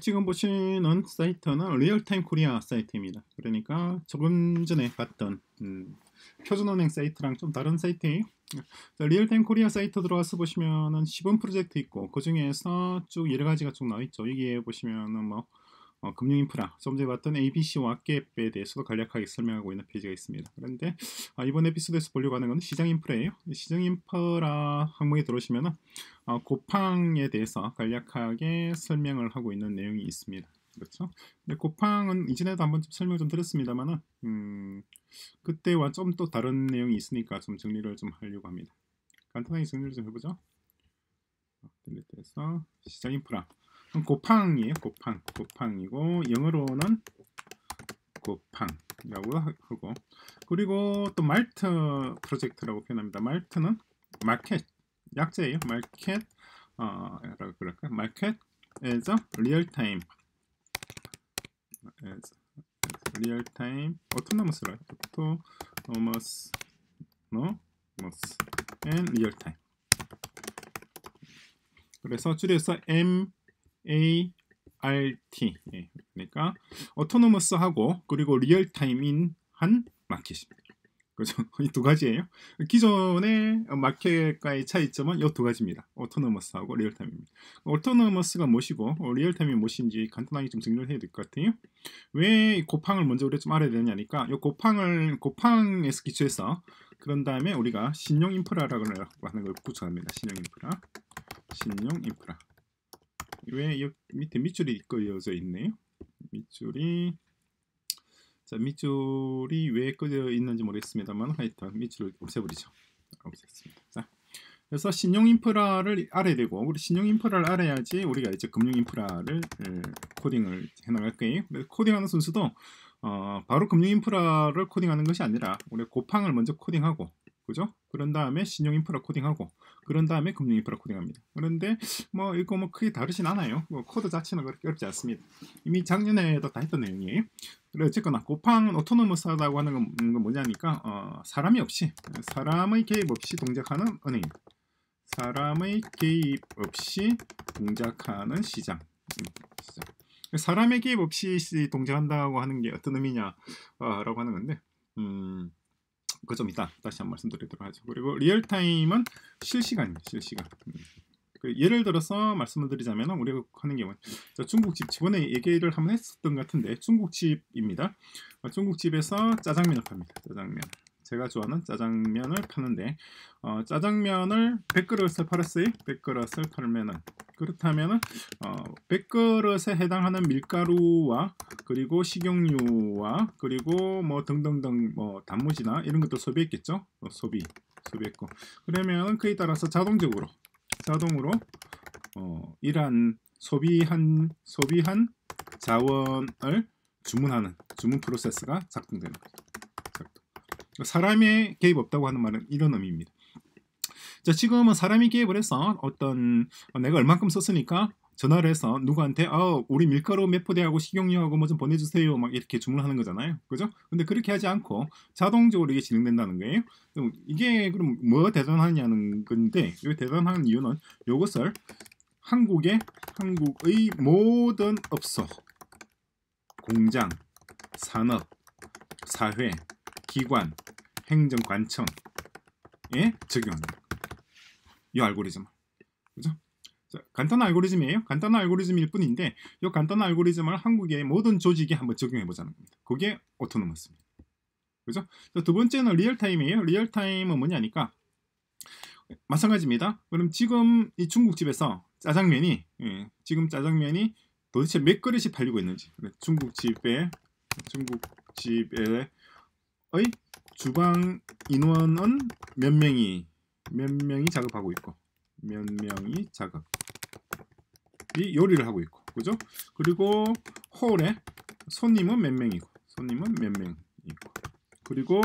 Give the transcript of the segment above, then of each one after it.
지금 보시는 사이트는 리얼타임 코리아 사이트입니다. 그러니까 조금 전에 봤던 음, 표준은행 사이트랑 좀 다른 사이트예요. 리얼타임 코리아 사이트 들어가서 보시면은 10원 프로젝트 있고 그 중에서 쭉 여러 가지가 쭉 나와 있죠. 여기에 보시면은 뭐 어, 금융인프라, 좀 전에 봤던 ABC와 갭에 대해서도 간략하게 설명하고 있는 페이지가 있습니다. 그런데 아, 이번 에피소드에서 보려고 하는 것은 시장인프라예요. 시장인프라 항목에 들어오시면 아, 고팡에 대해서 간략하게 설명을 하고 있는 내용이 있습니다. 그렇죠. 근데 고팡은 이전에도 한번 설명 좀 드렸습니다만은 음, 그때와 좀 또 다른 내용이 있으니까 좀 정리를 좀 하려고 합니다. 간단하게 정리를 좀 해보죠. 들릴 아, 때에서 시장 인프라. 곱팡이에요. 곱팡. 곱팡이고 영어로는 곱팡이라고 하고 그리고 또 말트 프로젝트라고 표현합니다. 말트는 마켓 약자예요. 마켓 어라고 그럴까? 마켓 에서 리얼타임 리얼타임 e as real time a u t o n o 라 autonomous no a 그래서 줄여서 M ART 예, 그러니까 a u t o n 어 m 노머 s 하고 그리고 r e a l 리얼타임인 한 마켓입니다. 그죠? 이 두 가지예요. 기존의 마켓과의 차이점은 이 두 가지입니다. a u t o n 어 m 노머 s 하고 r e a l 리얼타임입니다. 어 m 노머 s 가 무엇이고 r e a l 리얼타임이 무엇인지 간단하게 좀 정리를 해야 될 것 같아요. 왜고팡을 먼저 우리가 좀 알아야 되냐니까 이고팡을고팡에서 기초해서 그런 다음에 우리가 신용 인프라라고 하는 걸 구축합니다. 신용 인프라. 신용 인프라. 왜 여기 밑에 밑줄이 꺼져 있네요. 밑줄이 자 밑줄이 왜 꺼져 있는지 모르겠습니다만 하여튼 밑줄을 없애버리죠. 없앴습니다. 자 그래서 신용 인프라를 알아야 되고 우리 신용 인프라를 알아야지 우리가 이제 금융 인프라를 코딩을 해나갈 거예요. 코딩하는 순서도 어, 바로 금융 인프라를 코딩하는 것이 아니라 우리 고팡을 먼저 코딩하고 그죠? 그런 다음에 신용 인프라 코딩하고 그런 다음에 금융인프라 코딩합니다. 그런데 뭐 이거 뭐 크게 다르진 않아요. 뭐 코드 자체는 그렇게 어렵지 않습니다. 이미 작년에도 다 했던 내용이에요. 어쨌거나 고팡 오토노머스하다고 하는 건 뭐냐니까 어, 사람이 없이 사람의 개입 없이 동작하는 은행 사람의 개입 없이 동작하는 시장 사람의 개입 없이 동작한다고 하는 게 어떤 의미냐라고 하는 건데 음, 그점 이따 다시 한번 말씀드리도록 하죠. 그리고 리얼타임은 실시간입니다. 실시간. 음. 그 예를 들어서 말씀을 드리자면 우리가 하는 경우는 중국집 지번에 얘기를 한번 했었던 것 같은데 중국집입니다. 어, 중국집에서 짜장면을 팝니다. 짜장면. 제가 좋아하는 짜장면을 파는데 어, 짜장면을 100그릇을 팔았어요. 100그릇을 팔면은 그렇다면 어, 1그릇에 해당하는 밀가루와 그리고 식용유와 그리고 뭐 등등등 뭐 단무지나 이런 것도 소비했겠죠 어, 소비 소비했고 그러면 그에 따라서 자동적으로 자동으로 어, 이러한 소비한 소비한 자원을 주문하는 주문 프로세스가 작동되는 거죠. 사람의 개입 없다고 하는 말은 이런 의미입니다. 자, 지금은 사람이 개입을 해서 어떤 내가 얼만큼 썼으니까 전화를 해서 누구한테 아 우리 밀가루 몇 포대하고 식용유하고 뭐 좀 보내주세요 막 이렇게 주문하는 거잖아요 그죠 근데 그렇게 하지 않고 자동적으로 이게 진행된다는 거예요 이게 그럼 뭐 대단하냐는 건데 이 대단한 이유는 요것을 한국의 한국의 모든 업소 공장 산업 사회 기관 행정관청 에 예? 적용합니다. 이 알고리즘. 그죠? 자, 간단한 알고리즘이에요. 간단한 알고리즘일 뿐인데 이 간단한 알고리즘을 한국의 모든 조직에 한번 적용해 보자는 겁니다. 그게 오토노머스입니다. 그죠? 두 번째는 리얼타임이에요. 리얼타임은 뭐냐니까 마찬가지입니다. 그럼 지금 이 중국집에서 짜장면이 예, 지금 짜장면이 도대체 몇 그릇이 팔리고 있는지 중국집에 중국집에 의 주방 인원은 몇 명이 몇 명이 작업하고 있고 몇 명이 작업이 요리를 하고 있고 그죠? 그리고 홀에 손님은 몇 명이고 손님은 몇 명이고 그리고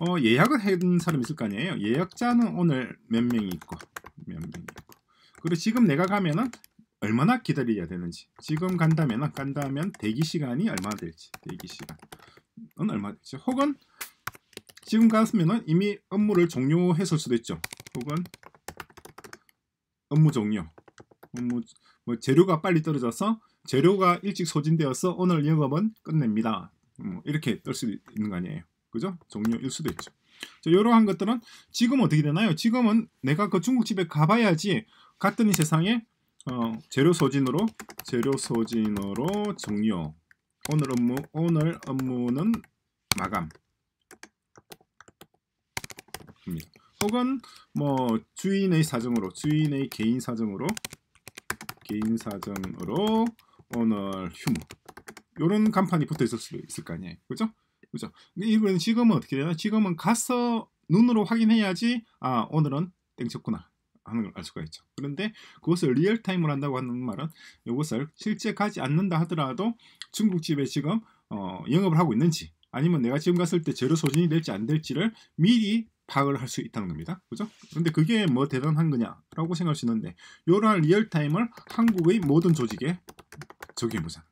어, 예약을 한 사람 있을 거 아니에요. 예약자는 오늘 몇 명이 있고 몇 명이 있고 그리고 지금 내가 가면은 얼마나 기다려야 되는지 지금 간다면 간다면 대기 시간이 얼마나 될지 대기 시간은 얼마 될지 혹은 지금 같으면 이미 업무를 종료했을 수도 있죠. 혹은 업무 종료. 업무, 뭐 재료가 빨리 떨어져서 재료가 일찍 소진되어서 오늘 영업은 끝냅니다. 뭐 이렇게 뜰 수도 있는 거 아니에요. 그죠? 종료일 수도 있죠. 자, 이러한 것들은 지금 어떻게 되나요? 지금은 내가 그 중국집에 가봐야지 갔더니 세상에 어, 재료 소진으로 재료 소진으로 종료 오늘 업무 오늘 업무는 마감 입니다. 음. 혹은 뭐 주인의 사정으로 주인의 개인 사정으로 개인 사정으로 오늘 휴무 이런 간판이 붙어 있을 수도 있을 거 아니에요. 그죠? 그죠? 근데 이건 지금은 어떻게 되나? 지금은 가서 눈으로 확인해야지 아 오늘은 땡쳤구나 하는 걸 알 수가 있죠. 그런데 그것을 리얼타임으로 한다고 하는 말은 이것을 실제 가지 않는다 하더라도 중국집에 지금 어, 영업을 하고 있는지 아니면 내가 지금 갔을 때 재료 소진이 될지 안 될지를 미리 파악을 할 수 있다는 겁니다. 그죠? 그데 그게 뭐 대단한 거냐라고 생각할 수 있는데 이러 리얼타임을 한국의 모든 조직에 적용해보자.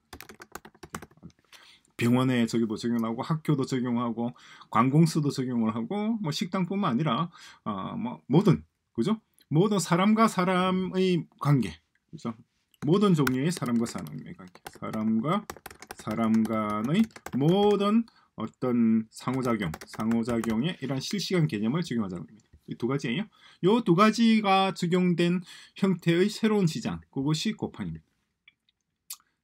병원에 저기 뭐 적용하고 학교도 적용하고 관공서도 적용을 하고 뭐 식당뿐만 아니라 어, 뭐 모든 그죠? 모든 사람과 사람의 관계 그죠? 모든 종류의 사람과 사람의 관계 사람과 사람 간의 모든 어떤 상호작용, 상호작용의 이런 실시간 개념을 적용하자는 겁니다. 이두 가지예요. 이 두 가지가 적용된 형태의 새로운 시장, 그것이 고팡입니다.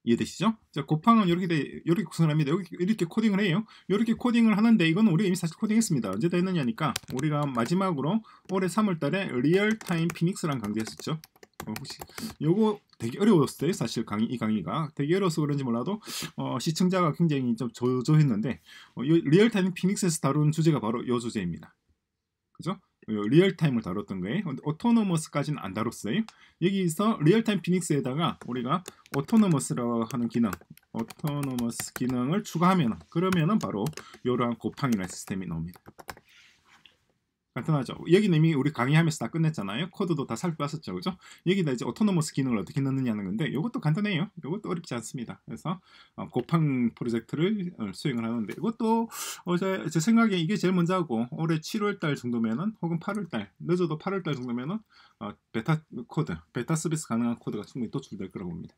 이해되시죠? 자, 고팡은 이렇게 돼, 이렇게 구성합니다. 이렇게, 이렇게 코딩을 해요. 이렇게 코딩을 하는데 이건 우리 이미 사실 코딩했습니다. 언제 다 했느냐니까 우리가 마지막으로 올해 3월달에 리얼타임 피닉스랑강조했었죠 혹시 요거 되게 어려웠어요. 사실 강의 이 강의가 되게 어려서 그런지 몰라도 어, 시청자가 굉장히 좀 조조했는데 어, 리얼타임 피닉스에서 다룬 주제가 바로 요 주제입니다. 그죠? 리얼타임을 다뤘던 거예요. 오토노머스까지는 안 다뤘어요. 여기서 리얼타임 피닉스에다가 우리가 오토노머스라고 하는 기능, 오토노머스 기능을 추가하면 그러면은 바로 이러한 곱팡이라는 시스템이 나옵니다. 간단하죠. 여기는 이미 우리 강의하면서 다 끝냈잖아요. 코드도 다 살펴봤었죠. 그죠? 여기다 이제 오토노머스 기능을 어떻게 넣느냐는 건데 이것도 간단해요. 이것도 어렵지 않습니다. 그래서 고팡 어, 프로젝트를 어, 수행을 하는데 이것도 어제 제 생각에 이게 제일 먼저 하고 올해 7월달 정도면은 혹은 8월달 늦어도 8월달 정도면은 어, 베타 코드, 베타 서비스 가능한 코드가 충분히 도출될 거라고 봅니다.